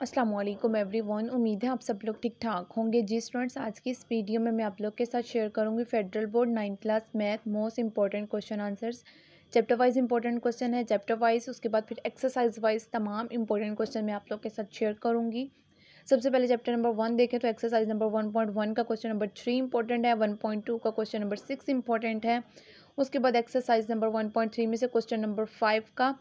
Aslam every one उम्मीद है आप सब लोग ठीक ठाक होंगे जी स्टूडेंट्स आज की इस वीडियो में मैं आप लोग के साथ शेयर करूंगी federal board ninth class math most important question answers chapter wise important question है चैप्टर वाइज उसके बाद फिर एक्सरसाइज वाइज तमाम इंपॉर्टेंट क्वेश्चन मैं आप लोग के साथ शेयर करूँगी सबसे पहले चैप्टर नंबर वन देखें तो exercise number one point one का क्वेश्चन नंबर थ्री इंपॉर्टेंट है वन पॉइंट टू का क्वेश्चन नंबर सिक्स इंपॉर्टेंट है उसके बाद exercise number one point three में से क्वेश्चन नंबर फाइव का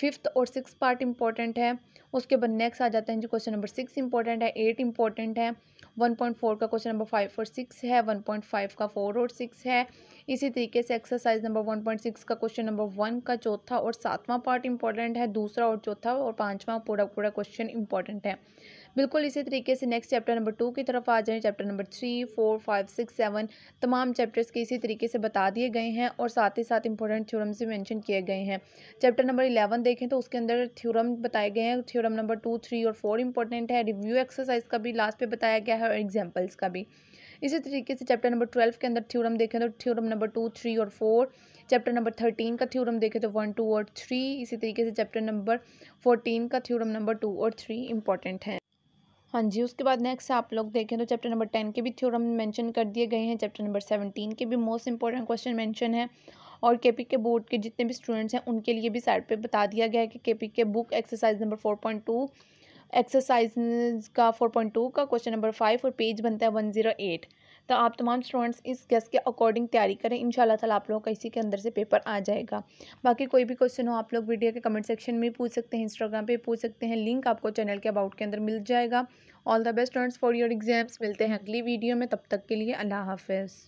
फिफ्थ और सिक्स पार्ट इंपॉर्टेंट है उसके बाद नेक्स्ट आ जाते हैं जो क्वेश्चन नंबर सिक्स इंपॉर्टेंट है एट इंपॉर्टेंट है वन पॉइंट फोर का क्वेश्चन नंबर फाइव और सिक्स है वन पॉइंट फाइव का फोर और सिक्स है इसी तरीके से exercise number one point six का क्वेश्चन नंबर वन का चौथा और सातवां पार्ट इंपॉर्टेंट है दूसरा और चौथा और पाँचवा पूरा पूरा क्वेश्चन इंपॉर्टेंट है बिल्कुल इसी तरीके से नेक्स्ट चैप्टर नंबर टू की तरफ आ जाए chapter number three four five six seven तमाम चैप्टर्स के इसी तरीके से बता दिए गए हैं और साथ ही साथ इंपॉर्टेंट थ्योरम से मैंशन किए गए हैं चैप्टर नंबर इलेवन देखें तो उसके अंदर थ्योरम बताए गए हैं थ्योरम नंबर टू थ्री और फोर इंपॉर्टेंट है रिव्यू एक्सरसाइज का भी लास्ट पे बताया गया है और एग्जाम्पल्स का भी इसी तरीके से चैप्टर नंबर ट्वेल्व के अंदर थ्योरम देखें तो थ्योरम नंबर टू थ्री और फोर चैप्टर नंबर थर्टीन का थ्योरम देखें तो वन टू और थ्री इसी तरीके से चैप्टर नंबर फोर्टीन का थ्योरम नंबर टू और थ्री इंपॉर्टेंट है हाँ जी उसके बाद नेक्स्ट आप लोग देखें तो चैप्टर नंबर टेन के भी थ्योरम मेंशन कर दिए गए हैं चैप्टर नंबर सेवनटीन के भी मोस्ट इंपॉर्टेंट क्वेश्चन मेंशन है और के पी के बोर्ड के जितने भी स्टूडेंट्स हैं उनके लिए भी साइड पर बता दिया गया है कि K P K book exercise number four point two exercise का फोर पॉइंट टू का क्वेश्चन नंबर फाइव और पेज बनता है वन जीरो एट तो आप तमाम स्टूडेंट्स इस गेस्ट के अकॉर्डिंग तैयारी करें इन ताला आप लोगों का इसी के अंदर से पेपर आ जाएगा बाकी कोई भी क्वेश्चन हो आप लोग वीडियो के कमेंट सेक्शन में पूछ सकते हैं इंस्टाग्राम पे पूछ सकते हैं लिंक आपको चैनल के अबाउट के अंदर मिल जाएगा all the best students for your exams मिलते हैं अगली वीडियो में तब तक के लिए अल्लाह हाफिज़